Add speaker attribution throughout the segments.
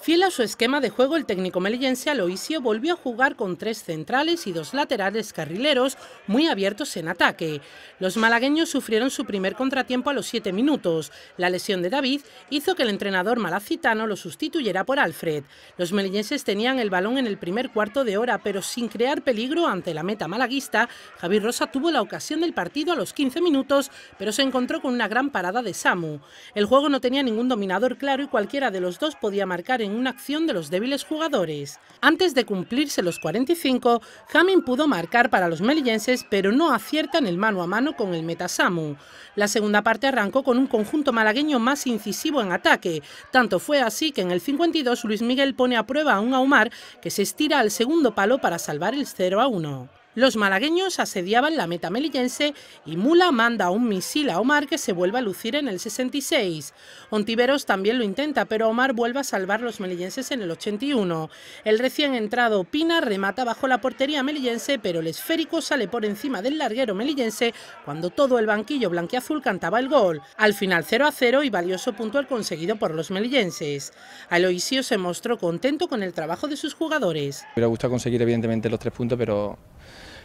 Speaker 1: Fiel a su esquema de juego, el técnico melillense Aloisio volvió a jugar con tres centrales y dos laterales carrileros muy abiertos en ataque. Los malagueños sufrieron su primer contratiempo a los siete minutos. La lesión de David hizo que el entrenador malacitano lo sustituyera por Alfred. Los melillenses tenían el balón en el primer cuarto de hora, pero sin crear peligro ante la meta malaguista, Javier Rosa tuvo la ocasión del partido a los 15 minutos, pero se encontró con una gran parada de Samu. El juego no tenía ningún dominador claro y cualquiera de los dos podía marcar en en una acción de los débiles jugadores. Antes de cumplirse los 45, Hamming pudo marcar para los melillenses, pero no acierta en el mano a mano con el Metasamu. La segunda parte arrancó con un conjunto malagueño más incisivo en ataque. Tanto fue así que en el 52 Luis Miguel pone a prueba a un Aumar que se estira al segundo palo para salvar el 0 a 1. Los malagueños asediaban la meta melillense y Mula manda un misil a Omar que se vuelva a lucir en el 66. Ontiveros también lo intenta, pero Omar vuelve a salvar los melillenses en el 81. El recién entrado Pina remata bajo la portería melillense, pero el esférico sale por encima del larguero melillense cuando todo el banquillo blanquiazul cantaba el gol. Al final 0 a 0 y valioso puntual conseguido por los melillenses. Aloisio se mostró contento con el trabajo de sus jugadores.
Speaker 2: Me hubiera gustado conseguir evidentemente los tres puntos, pero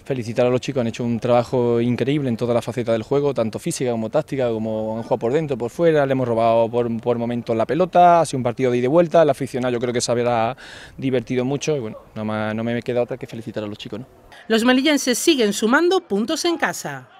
Speaker 2: felicitar a los chicos, han hecho un trabajo increíble en toda la faceta del juego, tanto física como táctica, como han jugado por dentro, por fuera, le hemos robado por, momentos la pelota, ha sido un partido de ida y vuelta, el aficionado yo creo que se habrá divertido mucho y bueno, no me, me queda otra que felicitar a los chicos. ¿no?
Speaker 1: Los melillenses siguen sumando puntos en casa.